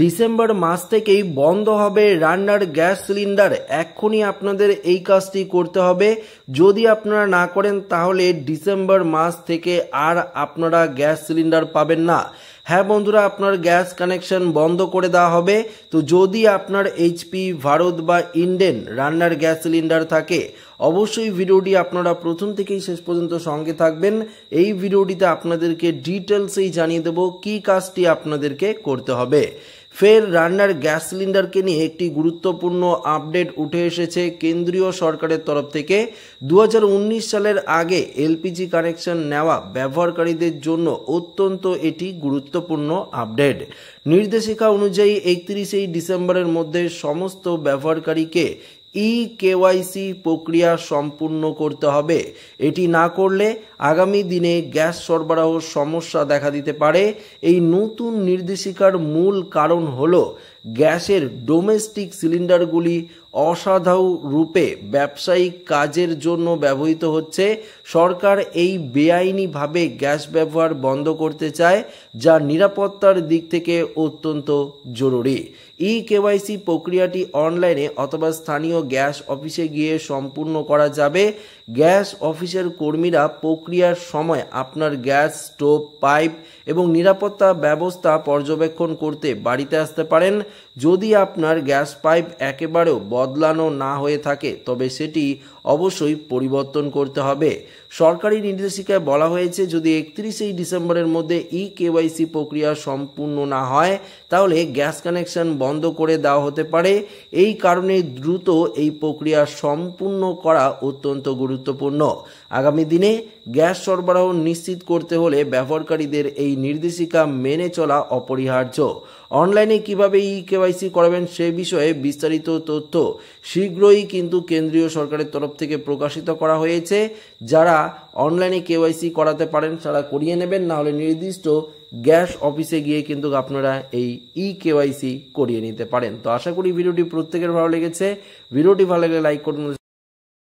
December মাস থেকেই বন্ধ হবে রান্নার গ্যাস সিলিন্ডার এক্ষুনি আপনাদের এই কাজটি করতে হবে যদি আপনারা না করেন তাহলে ডিসেম্বর মাস থেকে আর আপনারা গ্যাস সিলিন্ডার পাবেন না হ্যাঁ বন্ধুরা আপনার গ্যাস কানেকশন বন্ধ করে দেওয়া হবে তো যদি আপনার এইচপি ভারত বা ইন্ডেন রান্নার গ্যাস সিলিন্ডার থাকে অবশ্যই ভিডিওটি আপনারা প্রথম থেকেই শেষ পর্যন্ত সঙ্গে থাকবেন এই ভিডিওটিতে আপনাদেরকে ডিটেলসেই জানিয়ে দেব কি কাজটি আপনাদেরকে করতে হবে ফের রান্নার গ্যাস সিলিন্ডারকে নিয়ে একটি গুরুত্বপূর্ণ আপডেট উঠে এসেছে কেন্দ্রীয় সরকারের তরফ থেকে দু সালের আগে এলপিজি কানেকশন নেওয়া ব্যবহারকারীদের জন্য অত্যন্ত এটি গুরুত্বপূর্ণ আপডেট নির্দেশিকা অনুযায়ী একত্রিশেই ডিসেম্বরের মধ্যে সমস্ত ব্যবহারকারীকে ই কেওয়াইসি প্রক্রিয়া সম্পূর্ণ করতে হবে এটি না করলে আগামী দিনে গ্যাস সরবরাহ সমস্যা দেখা দিতে পারে এই নতুন নির্দেশিকার মূল কারণ হলো গ্যাসের ডোমেস্টিক সিলিন্ডারগুলি অসাধারণ রূপে ব্যবসায়িক কাজের জন্য ব্যবহৃত হচ্ছে সরকার এই বেআইনিভাবে গ্যাস ব্যবহার বন্ধ করতে চায় যা নিরাপত্তার দিক থেকে অত্যন্ত জরুরি ই কেওয়াইসি প্রক্রিয়াটি অনলাইনে অথবা স্থানীয় গ্যাস অফিসে গিয়ে সম্পূর্ণ করা যাবে গ্যাস অফিসের কর্মীরা প্রক্রিয়ার সময় আপনার গ্যাস স্টোভ পাইপ এবং নিরাপত্তা ব্যবস্থা পর্যবেক্ষণ করতে বাড়িতে আসতে পারেন যদি আপনার গ্যাস পাইপ একেবারেও বদলানো না হয়ে থাকে তবে সেটি অবশ্যই পরিবর্তন করতে হবে সরকারি নির্দেশিকায় বলা হয়েছে যদি একত্রিশেই ডিসেম্বরের মধ্যে ই কেওয়াইসি প্রক্রিয়া সম্পূর্ণ না হয় তাহলে গ্যাস কানেকশন বন্ধ করে দেওয়া হতে পারে এই কারণে দ্রুত এই প্রক্রিয়া সম্পূর্ণ করা অত্যন্ত গুরুত্বপূর্ণ আগামী দিনে গ্যাস সরবরাহ নিশ্চিত করতে হলে ব্যবহারকারীদের এই নির্দেশিকা মেনে চলা অপরিহার্য অনলাইনে কিভাবে ই কেওয়াইসি করাবেন সে বিষয়ে বিস্তারিত তথ্য শীঘ্রই কিন্তু কেন্দ্রীয় সরকারের তরফ থেকে প্রকাশিত করা হয়েছে যারা অনলাইনে কেওয়াইসি করাতে পারেন তারা করিয়ে নেবেন নাহলে নির্দিষ্ট গ্যাস অফিসে গিয়ে কিন্তু আপনারা এই ই কেওয়াইসি করিয়ে নিতে পারেন তো আশা করি ভিডিওটি প্রত্যেকের ভালো লেগেছে ভিডিওটি ভালো লাগলে লাইক করুন